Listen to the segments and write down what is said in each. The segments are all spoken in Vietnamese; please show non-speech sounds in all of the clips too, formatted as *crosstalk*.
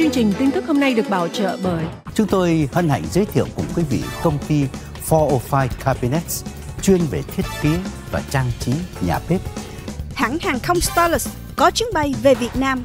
Chương trình tin tức hôm nay được bảo trợ bởi Chúng tôi hân hạnh giới thiệu cùng quý vị công ty 405 Cabinets chuyên về thiết kế và trang trí nhà bếp. Hãng hàng không Starless có chuyến bay về Việt Nam.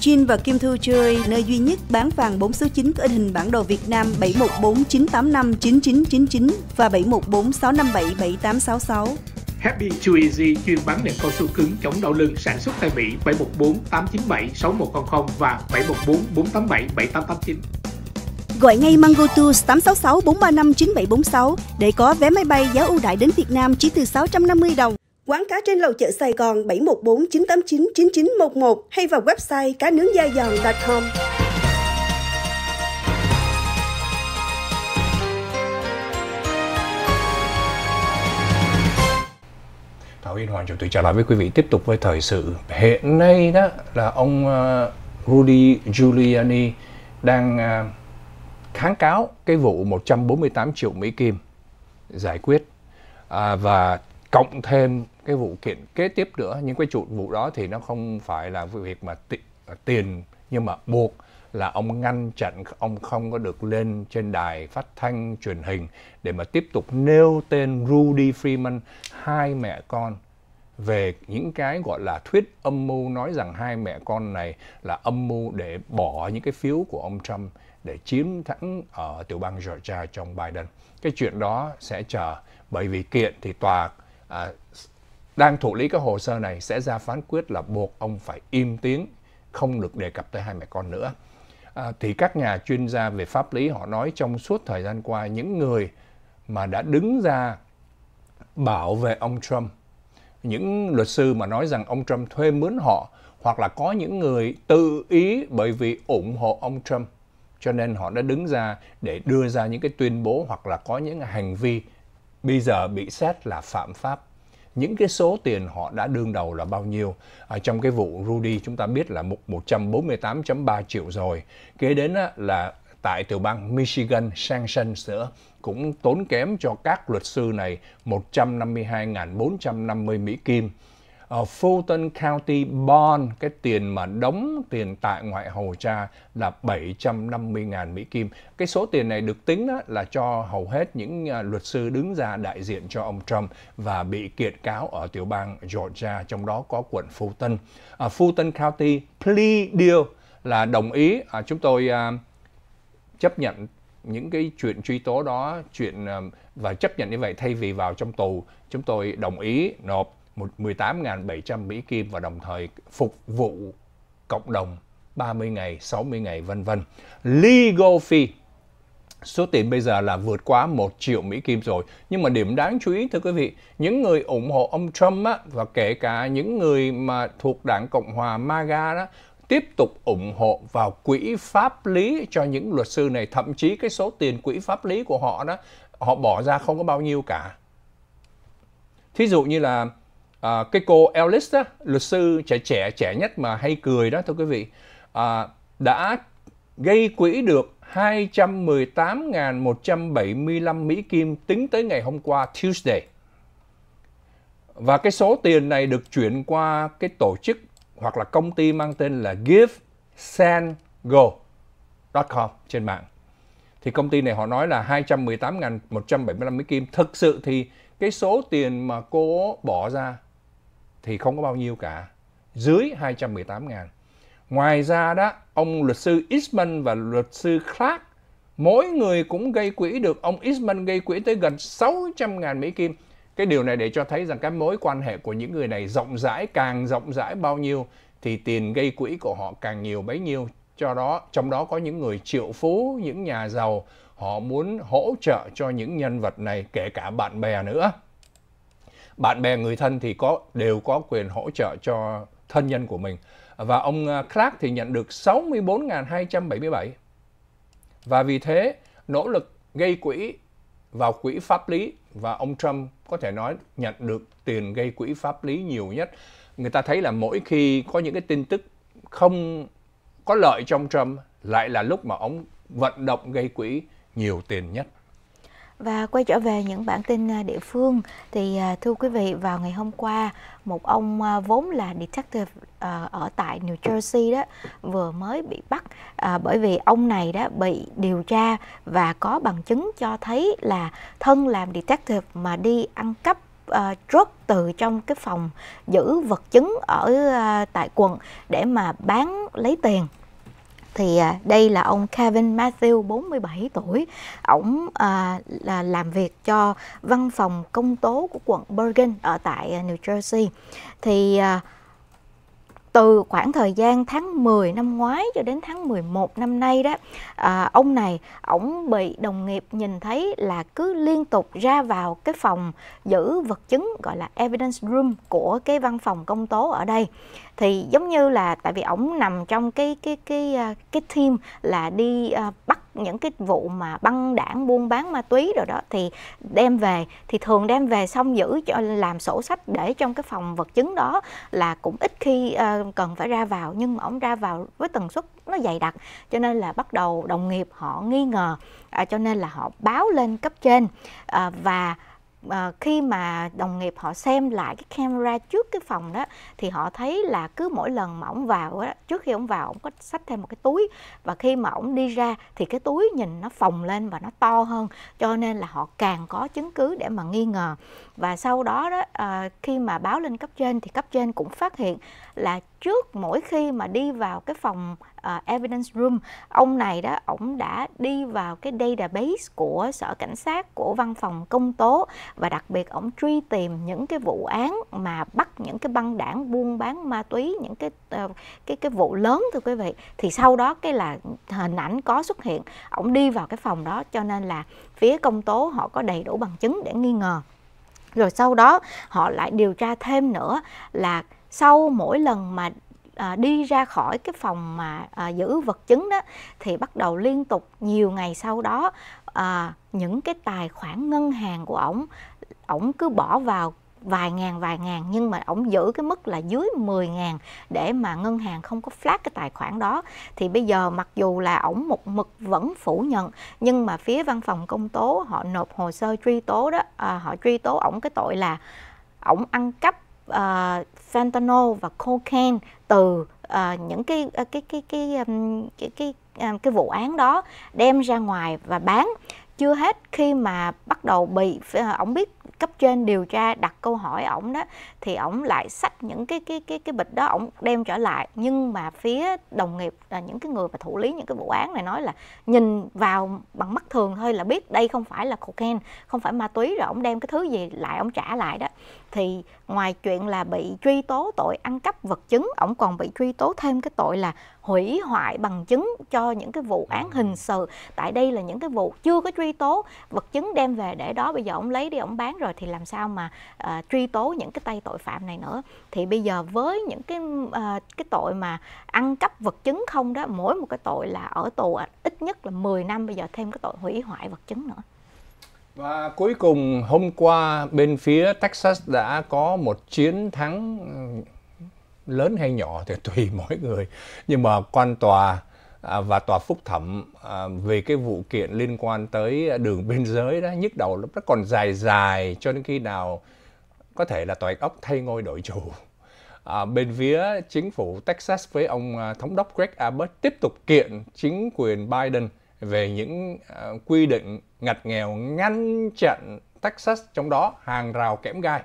Chin và Kim Thư chơi nơi duy nhất bán vàng 4 số 9 có in hình bản đồ Việt Nam 7149859999 và 7146577866. Happy Too Easy chuyên bán nệm cao su cứng chống đau lưng sản xuất tại Mỹ 714 897 6100 và 714 487 7889. Gọi ngay Mango Tours 866 435 9746 để có vé máy bay giá ưu đãi đến Việt Nam chỉ từ 650 đồng. Quán cá trên lầu chợ Sài Gòn 714 989 9911 hay vào website cá nướng da giòn.com. Huy Hoàng Chủ tịch trở lại với quý vị tiếp tục với thời sự. Hiện nay đó là ông ờ, Rudy Giuliani đang ờ, kháng cáo cái vụ 148 triệu Mỹ Kim giải quyết à, và cộng thêm cái vụ kiện kế tiếp nữa những cái trụ vụ đó thì nó không phải là việc mà à, tiền nhưng mà buộc là ông ngăn chặn ông không có được lên trên đài phát thanh truyền hình để mà tiếp tục nêu tên Rudy Freeman hai mẹ con về những cái gọi là thuyết âm mưu nói rằng hai mẹ con này là âm mưu để bỏ những cái phiếu của ông Trump để chiếm thắng ở tiểu bang Georgia trong Biden. Cái chuyện đó sẽ chờ bởi vì kiện thì tòa à, đang thụ lý cái hồ sơ này sẽ ra phán quyết là buộc ông phải im tiếng không được đề cập tới hai mẹ con nữa. À, thì các nhà chuyên gia về pháp lý họ nói trong suốt thời gian qua những người mà đã đứng ra bảo vệ ông Trump những luật sư mà nói rằng ông Trump thuê mướn họ hoặc là có những người tự ý bởi vì ủng hộ ông Trump cho nên họ đã đứng ra để đưa ra những cái tuyên bố hoặc là có những hành vi bây giờ bị xét là phạm pháp những cái số tiền họ đã đương đầu là bao nhiêu. À, trong cái vụ Rudy chúng ta biết là 148.3 triệu rồi. Kế đến là tại tiểu bang Michigan sang sân sữa cũng tốn kém cho các luật sư này 152.450 Mỹ Kim. Ở Fulton County Bond, cái tiền mà đóng tiền tại ngoại hầu cha là 750.000 Mỹ Kim. Cái số tiền này được tính là cho hầu hết những à, luật sư đứng ra đại diện cho ông Trump và bị kiện cáo ở tiểu bang Georgia, trong đó có quận Fulton. Ở Fulton County Plea Deal là đồng ý, à, chúng tôi à, chấp nhận những cái chuyện truy tố đó chuyện ờ, và chấp nhận như vậy thay vì vào trong tù chúng tôi đồng ý nộp 18.700 Mỹ Kim và đồng thời phục vụ cộng đồng 30 ngày, 60 ngày vân vân. Legal fee số tiền bây giờ là vượt quá 1 triệu Mỹ Kim rồi. Nhưng mà điểm đáng chú ý thưa quý vị, những người ủng hộ ông Trump á, và kể cả những người mà thuộc đảng Cộng hòa MAGA đó, tiếp tục ủng hộ vào quỹ pháp lý cho những luật sư này thậm chí cái số tiền quỹ pháp lý của họ đó họ bỏ ra không có bao nhiêu cả thí dụ như là à, cái cô Ellis đó, luật sư trẻ trẻ trẻ nhất mà hay cười đó thưa quý vị à, đã gây quỹ được 218.175 Mỹ Kim tính tới ngày hôm qua Tuesday. Và cái số tiền này được chuyển qua cái tổ chức hoặc là công ty mang tên là givesendgo.com trên mạng. Thì công ty này họ nói là 218.175 Mỹ Kim. Thực sự thì cái số tiền mà cô bỏ ra thì không có bao nhiêu cả. Dưới 218 ngàn. Ngoài ra đó, ông luật sư Eastman và luật sư Clark mỗi người cũng gây quỹ được ông Eastman gây quỹ tới gần 600 ngàn Mỹ Kim cái điều này để cho thấy rằng các mối quan hệ của những người này rộng rãi càng rộng rãi bao nhiêu thì tiền gây quỹ của họ càng nhiều bấy nhiêu cho đó trong đó có những người triệu phú những nhà giàu họ muốn hỗ trợ cho những nhân vật này kể cả bạn bè nữa bạn bè người thân thì có đều có quyền hỗ trợ cho thân nhân của mình và ông à, Clark thì nhận được 64.277 và vì thế nỗ lực gây quỹ vào quỹ pháp lý và ông Trump có thể nói nhận được tiền gây quỹ pháp lý nhiều nhất. Người ta thấy là mỗi khi có những cái tin tức không có lợi trong Trump lại là lúc mà ông vận động gây quỹ nhiều tiền nhất. Và quay trở về những bản tin à, địa phương thì à, thưa quý vị vào ngày hôm qua một ông à, vốn là detective ở tại New Jersey đó vừa mới bị bắt bởi vì ông này đó bị điều tra và có bằng chứng cho thấy là thân làm detective mà đi ăn cắp uh, từ trong cái phòng giữ vật chứng ở tại quận để mà bán lấy tiền thì à, đây là ông Kevin Matthew 47 tuổi ông à, là làm việc cho văn phòng công tố của quận Bergen ở tại à, New Jersey thì à, từ khoảng thời gian tháng 10 năm ngoái cho đến tháng 11 năm nay đó à, ông này ổng bị đồng nghiệp nhìn thấy là cứ liên tục ra vào cái phòng giữ vật chứng gọi là evidence room của cái văn phòng công tố ở đây thì giống như là tại vì ổng nằm trong cái cái cái à, cái team là đi uh, bắt những cái vụ mà băng đảng buôn bán ma túy rồi đó thì đem về thì thường đem về xong giữ cho làm sổ sách để trong cái phòng vật chứng đó là cũng ít khi uh, cần phải ra vào nhưng mà ông ra vào với tần suất nó dày đặc cho nên là bắt đầu đồng nghiệp họ nghi ngờ à, cho nên là họ báo lên cấp trên à, và à, khi mà đồng nghiệp họ xem lại cái camera trước cái phòng đó thì họ thấy là cứ mỗi lần mà ổng vào á trước khi ổng vào ổng có xách thêm một cái túi và khi mà ổng đi ra thì cái túi nhìn nó phồng lên và nó to hơn cho nên là họ càng có chứng cứ để mà nghi ngờ và sau đó đó à, khi mà báo lên cấp trên thì cấp trên cũng phát hiện là trước mỗi khi mà đi vào cái phòng uh, evidence room ông này đó ông đã đi vào cái database của sở cảnh sát của văn phòng công tố và đặc biệt ông truy tìm những cái vụ án mà bắt những cái băng đảng buôn bán ma túy những cái uh, cái cái vụ lớn thưa quý vị thì sau đó cái là hình ảnh có xuất hiện ông đi vào cái phòng đó cho nên là phía công tố họ có đầy đủ bằng chứng để nghi ngờ rồi sau đó họ lại điều tra thêm nữa là sau mỗi lần mà à, đi ra khỏi cái phòng mà à, giữ vật chứng đó thì bắt đầu liên tục nhiều ngày sau đó à, những cái tài khoản ngân hàng của ổng ổng cứ bỏ vào vài ngàn vài ngàn nhưng mà ổng giữ cái mức là dưới 10 ngàn để mà ngân hàng không có flat cái tài khoản đó thì bây giờ mặc dù là ổng một mực vẫn phủ nhận nhưng mà phía văn phòng công tố họ nộp hồ sơ truy tố đó à, họ truy tố ổng cái tội là ổng ăn cắp uh, fentanyl và cocaine từ uh, những à, cái cái cái um, cái cái cái, cái, cái, cái vụ án đó đem ra ngoài và bán chưa hết khi mà bắt đầu bị ổng biết cấp trên điều tra đặt câu hỏi ổng đó thì ổng lại xách những cái cái cái cái bịch đó ổng đem trở lại nhưng mà phía đồng nghiệp là những cái người mà thủ lý những cái vụ án này nói là nhìn vào bằng mắt thường thôi là biết đây không phải là cocaine không phải ma túy rồi ổng đem cái thứ gì lại ổng trả lại đó thì ngoài chuyện là bị truy tố tội ăn cắp vật chứng ổng còn bị truy tố thêm cái tội là hủy hoại bằng chứng cho những cái vụ án hình sự tại đây là những cái vụ chưa có truy tố vật chứng đem về để đó bây giờ ổng lấy đi ổng bán rồi thì làm sao mà uh, truy tố những cái tay tội phạm này nữa thì bây giờ với những cái uh, cái tội mà ăn cắp vật chứng không đó mỗi một cái tội là ở tù ít nhất là 10 năm bây giờ thêm cái tội hủy hoại vật chứng nữa và cuối cùng hôm qua bên phía Texas đã có một chiến thắng ừ, lớn hay nhỏ thì *laughs* tùy mỗi người. Nhưng mà quan tòa à, và tòa phúc thẩm à, về cái vụ kiện liên quan tới đường biên giới đó nhức đầu nó còn dài dài cho đến khi nào có thể là tòa ốc thay ngôi đổi chủ à, bên phía chính phủ Texas với ông à, thống đốc Greg Abbott tiếp tục kiện chính quyền Biden về những ờ, quy định ngặt nghèo ngăn chặn Texas trong đó hàng rào kẽm gai.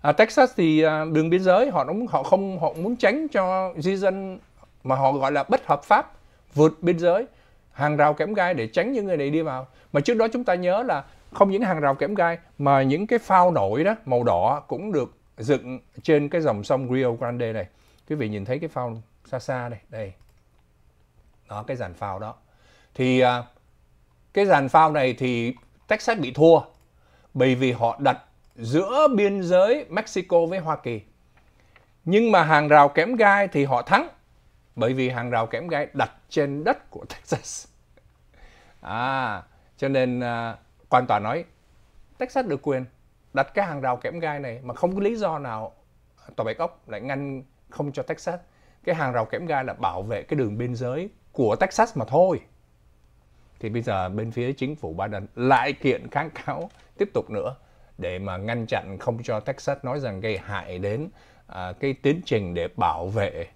À, Texas thì ờ, đường biên giới họ cũng họ không họ muốn tránh cho di dân mà họ gọi là bất hợp pháp vượt biên giới hàng rào kẽm gai để tránh những người này đi vào. Mà trước đó chúng ta nhớ là không những hàng rào kẽm gai mà những cái phao nổi đó màu đỏ cũng được dựng trên cái dòng sông Rio Grande này. Quý vị nhìn thấy cái phao xa xa đây, đây. Đó cái dàn phao đó thì à, cái dàn phao này thì Texas bị thua bởi vì họ đặt giữa biên giới Mexico với Hoa Kỳ. Nhưng mà hàng rào kém gai thì họ thắng bởi vì hàng rào kém gai đặt trên đất của *laughs* Texas. À, cho nên à, quan tòa nói Texas được quyền đặt cái hàng rào kẽm gai này mà không có lý do nào tòa bạch ốc lại ngăn không cho Texas. Cái hàng rào kẽm gai là bảo vệ cái đường biên giới của Texas mà thôi thì bây giờ bên phía chính phủ Biden lại kiện kháng cáo tiếp tục nữa để mà ngăn chặn không cho Texas nói rằng gây hại đến à, cái tiến trình để bảo vệ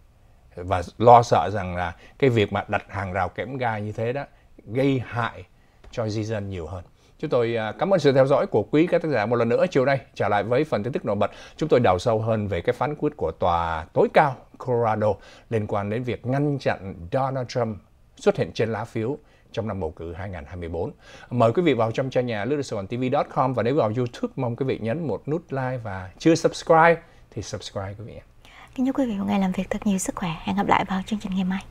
và lo sợ rằng là cái việc mà đặt hàng rào kẽm gai như thế đó gây hại cho di dân nhiều hơn. Chúng tôi à, cảm ơn sự theo dõi của quý các tác giả một lần nữa chiều nay trở lại với phần tin tức nổi bật. Chúng tôi đào sâu hơn về cái phán quyết của tòa tối cao Colorado liên quan đến việc ngăn chặn Donald Trump xuất hiện trên lá phiếu trong năm bầu cử 2024. Mời quý vị vào trong trang nhà lướtdisciplinetv.com và nếu vào YouTube mong quý vị nhấn một nút like và chưa subscribe thì subscribe quý vị. Kính chúc quý vị một ngày làm việc thật nhiều sức khỏe. Hẹn gặp lại vào chương trình ngày mai.